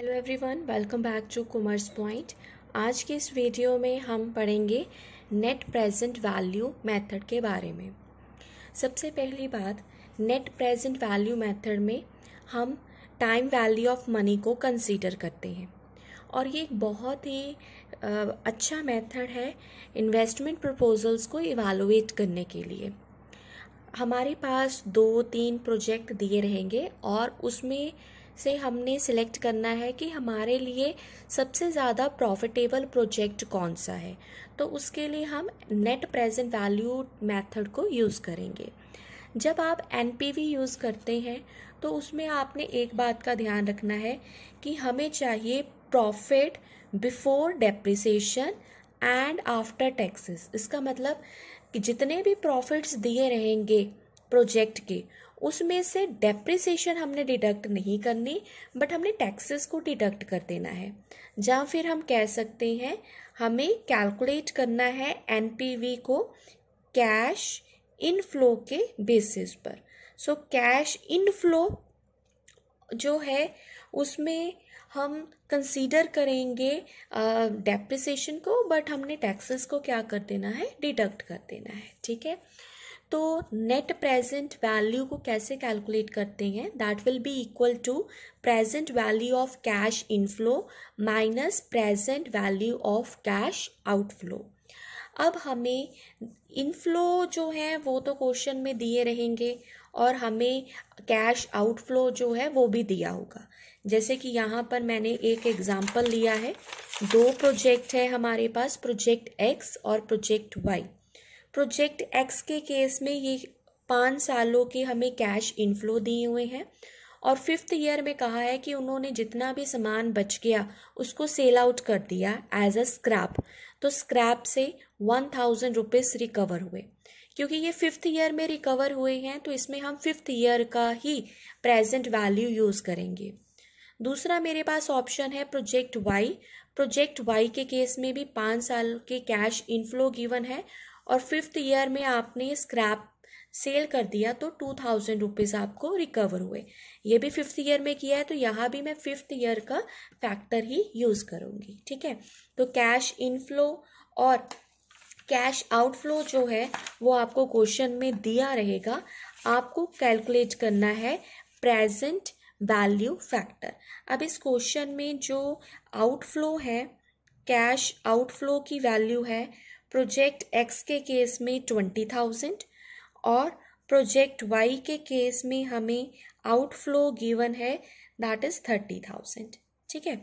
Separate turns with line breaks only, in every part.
hello everyone welcome back to Commerce Point आज के इस वीडियो में हम पढ़ेंगे नेट प्रेजेंट वैल्यू मेथड के बारे में सबसे पहली बात नेट प्रेजेंट वैल्यू मेथड में हम टाइम वैल्यू ऑफ मनी को कंसीडर करते हैं और ये एक बहुत ही अच्छा मेथड है इन्वेस्टमेंट प्रपोजल्स को इवालुएट करने के लिए हमारे पास दो तीन प्रोजेक्ट दिए रहेंगे और उसमें से हमने सिलेक्ट करना है कि हमारे लिए सबसे ज़्यादा प्रॉफिटेबल प्रोजेक्ट कौन सा है तो उसके लिए हम नेट प्रेजेंट वैल्यू मेथड को यूज़ करेंगे जब आप एन यूज़ करते हैं तो उसमें आपने एक बात का ध्यान रखना है कि हमें चाहिए profit before depreciation and after taxes इसका मतलब कि जितने भी प्रॉफिट्स दिए रहेंगे प्रोजेक्ट के उसमें से डेप्रिसिएशन हमने डिडक्ट नहीं करनी बट हमने टैक्सेस को डिडक्ट कर देना है जहाँ फिर हम कह सकते हैं हमें कैलकुलेट करना है वी को कैश इनफ्लो के बेसिस पर सो कैश इनफ्लो जो है उसमें हम कंसीडर करेंगे डेप्रिसिएशन uh, को बट हमने टैक्सेस को क्या कर देना है डिडक्ट कर देना है ठीक है तो नेट प्रेजेंट वैल्यू को कैसे कैलकुलेट करते हैं that will be equal to present value of cash inflow minus present value of cash outflow अब हमें इनफ्लो जो है वो तो क्वेश्चन में दिए रहेंगे और हमें कैश आउटफ्लो जो है वो भी दिया होगा जैसे कि यहाँ पर मैंने एक एग्जाम्पल लिया है दो प्रोजेक्ट है हमारे पास प्रोजेक्ट एक्स और प्रोजेक्ट वाई प्रोजेक्ट एक्स के केस में ये पाँच सालों के हमें कैश इनफ्लो दिए हुए हैं और फिफ्थ ईयर में कहा है कि उन्होंने जितना भी सामान बच गया उसको सेल आउट कर दिया एज अ स्क्रैप तो स्क्रैप से वन थाउजेंड रुपीज़ रिकवर हुए क्योंकि ये फिफ्थ ईयर में रिकवर हुए हैं तो इसमें हम फिफ्थ ईयर का ही प्रेजेंट वैल्यू यूज़ करेंगे दूसरा मेरे पास ऑप्शन है प्रोजेक्ट वाई प्रोजेक्ट वाई के केस में भी पाँच साल के कैश इनफ्लो गिवन है और फिफ्थ ईयर में आपने स्क्रैप सेल कर दिया तो टू थाउजेंड रुपीज़ आपको रिकवर हुए ये भी फिफ्थ ईयर में किया है तो यहाँ भी मैं फिफ्थ ईयर का फैक्टर ही यूज़ करूँगी ठीक है तो कैश इनफ्लो और कैश आउटफ्लो जो है वो आपको क्वेश्चन में दिया रहेगा आपको कैलकुलेट करना है प्रेजेंट वैल्यू फैक्टर अब इस क्वेश्चन में जो आउटफ्लो है कैश आउटफ्लो की वैल्यू है प्रोजेक्ट एक्स के केस में ट्वेंटी थाउजेंड और प्रोजेक्ट वाई के केस में हमें आउटफ्लो गिवन है दैट इज़ थर्टी थाउजेंड ठीक है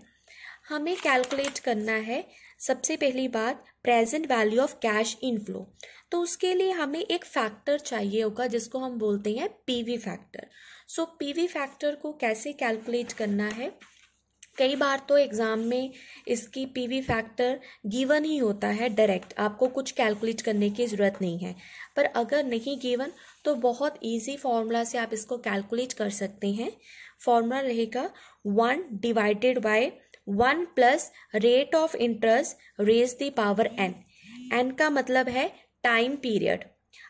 हमें कैलकुलेट करना है सबसे पहली बात present value of cash inflow तो उसके लिए हमें एक फैक्टर चाहिए होगा जिसको हम बोलते हैं PV factor so PV factor को कैसे कैलकुलेट करना है कई बार तो एग्ज़ाम में इसकी पीवी फैक्टर गिवन ही होता है डायरेक्ट आपको कुछ कैलकुलेट करने की ज़रूरत नहीं है पर अगर नहीं गिवन तो बहुत इजी फॉर्मूला से आप इसको कैलकुलेट कर सकते हैं फॉर्मूला रहेगा one divided by one plus rate of interest raise the power N N का मतलब है टाइम पीरियड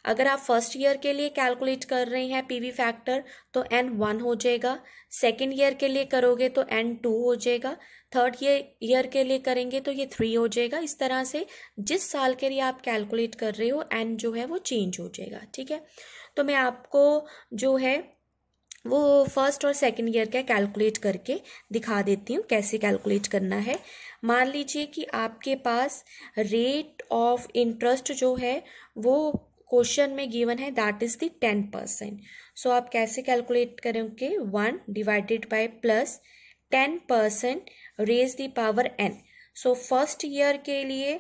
अगर आप फर्स्ट ईयर के लिए कैलकुलेट कर रहे हैं पीवी फैक्टर तो एन वन हो जाएगा सेकेंड ईयर के लिए करोगे तो एन टू हो जाएगा थर्ड ईयर ईयर के लिए करेंगे तो ये थ्री हो जाएगा इस तरह से जिस साल के लिए आप कैलकुलेट कर रहे हो एन जो है वो चेंज हो जाएगा ठीक है तो मैं आपको जो है वो फर्स्ट और सेकेंड ईयर का कैलकुलेट करके दिखा देती हूँ कैसे कैलकुलेट करना है मान लीजिए कि आपके पास रेट ऑफ इंटरेस्ट जो है वो क्वेश्चन में गिवन है that is the ten percent so आप कैसे कैलकुलेट करेंगे one divided by plus ten percent raise the power N so first year के लिए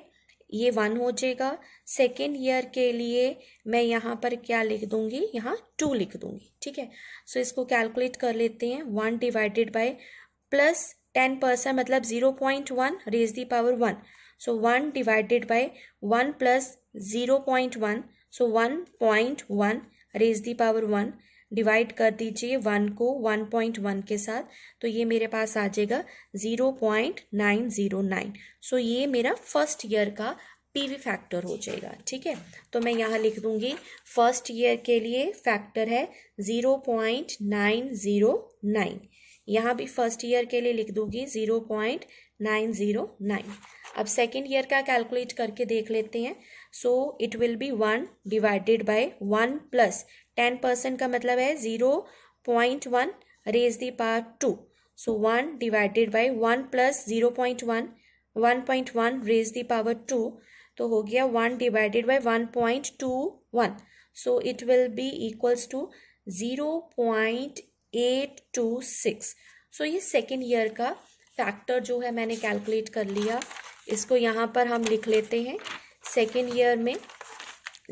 ये वन हो जाएगा सेकेंड ईयर के लिए मैं यहाँ पर क्या लिख दूंगी यहाँ टू लिख दूंगी ठीक है सो so, इसको कैलकुलेट कर लेते हैं one divided by plus ten percent मतलब zero point one raise the power one so one divided by one plus zero point one so one point one raise the power one divide कर दीजिए one को one point one के साथ तो ये मेरे पास आ जाएगा zero point nine zero nine so ये मेरा फर्स्ट ईयर का पीवी फैक्टर हो जाएगा ठीक है तो मैं यहाँ लिख दूंगी फर्स्ट ईयर के लिए फैक्टर है zero point nine zero nine यहाँ भी फर्स्ट ईयर के लिए लिख दूंगी zero point nine zero nine अब सेकेंड ईयर का कैलकुलेट करके देख लेते हैं so it will be one divided by one plus ten percent का मतलब है zero point one raise the power two so one divided by one plus zero point one one point one raise the power two तो हो गया one divided by one point two one so it will be equals to zero point eight two six so ये second year का factor जो है मैंने calculate कर लिया इसको यहाँ पर हम लिख लेते हैं सेकेंड ईयर में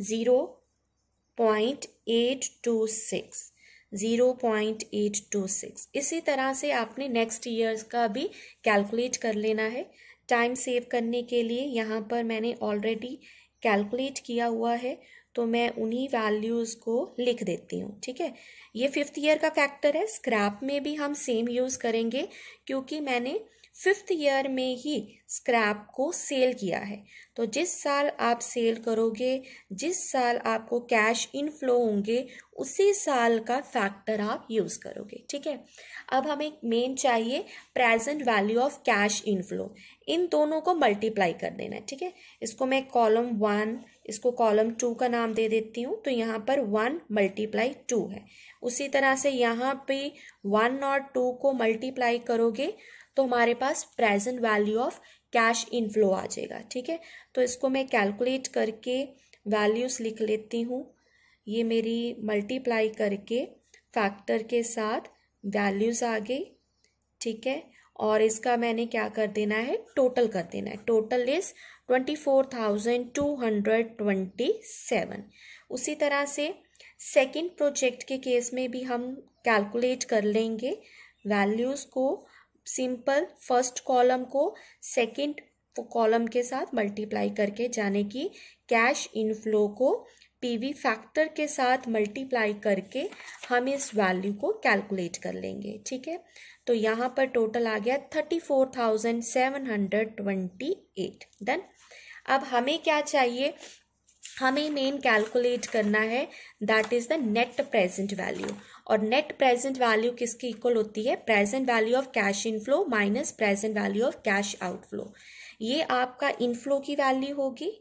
zero point eight two six zero point eight two six इसी तरह से आपने नेक्स्ट ईयर का भी कैलकुलेट कर लेना है टाइम सेव करने के लिए यहाँ पर मैंने ऑलरेडी कैलकुलेट किया हुआ है तो मैं उन्हीं वैल्यूज़ को लिख देती हूँ ठीक है ये फिफ्थ ईयर का फैक्टर है स्क्रैप में भी हम सेम यूज़ करेंगे क्योंकि मैंने फिफ्थ ईयर में ही स्क्रैप को सेल किया है तो जिस साल आप सेल करोगे जिस साल आपको कैश इनफ्लो होंगे उसी साल का फैक्टर आप यूज़ करोगे ठीक है अब हमें मेन चाहिए present value of cash inflow इन दोनों को मल्टीप्लाई कर देना है ठीक है इसको मैं कॉलम वन इसको कॉलम टू का नाम दे देती हूँ तो यहाँ पर वन मल्टीप्लाई टू है उसी तरह से यहाँ पे वन और टू को मल्टीप्लाई करोगे तो हमारे पास present value of cash inflow आ जाएगा ठीक है तो इसको मैं कैलकुलेट करके वैल्यूज़ लिख लेती हूँ ये मेरी मल्टीप्लाई करके फैक्टर के साथ वैल्यूज़ आ गई ठीक है और इसका मैंने क्या कर देना है टोटल कर देना है total is twenty four thousand two hundred twenty seven उसी तरह से सेकंड प्रोजेक्ट के केस में भी हम कैलकुलेट कर लेंगे वैल्यूज़ को सिंपल फर्स्ट कॉलम को सेकंड कॉलम के साथ मल्टीप्लाई करके जाने कि कैश इनफ्लो को पीवी फैक्टर के साथ मल्टीप्लाई करके हम इस वैल्यू को कैलकुलेट कर लेंगे ठीक है तो यहाँ पर टोटल आ गया thirty four thousand seven hundred twenty eight done अब हमें क्या चाहिए हमें मेन कैलकुलेट करना है that is the net present value और नेट प्रेजेंट वैल्यू किसकी इक्वल होती है present value of cash inflow minus present value of cash outflow ये आपका इनफ्लो की वैल्यू होगी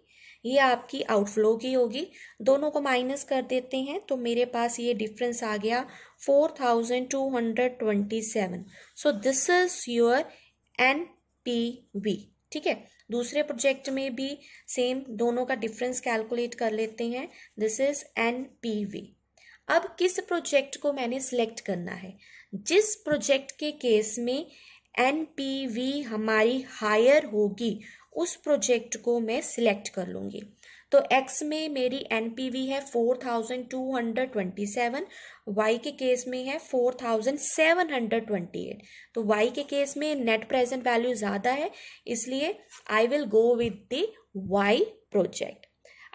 ये आपकी आउटफ्लो की होगी दोनों को माइनस कर देते हैं तो मेरे पास ये डिफरेंस आ गया four thousand two hundred twenty seven so this is your N P V ठीक है दूसरे प्रोजेक्ट में भी सेम दोनों का डिफरेंस कैलकुलेट कर लेते हैं this is N P V अब किस प्रोजेक्ट को मैंने सिलेक्ट करना है जिस प्रोजेक्ट के केस में एन हमारी हायर होगी उस प्रोजेक्ट को मैं सिलेक्ट कर लूँगी तो एक्स में मेरी एन है four thousand two hundred twenty seven Y के केस में है four thousand seven hundred twenty eight तो वाई के केस में नेट प्रेजेंट वैल्यू ज़्यादा है इसलिए I will go with the Y project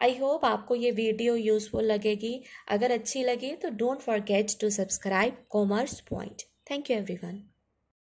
I hope आपको ये वीडियो यूज़फुल लगेगी अगर अच्छी लगी तो don't forget to subscribe Commerce Point thank you everyone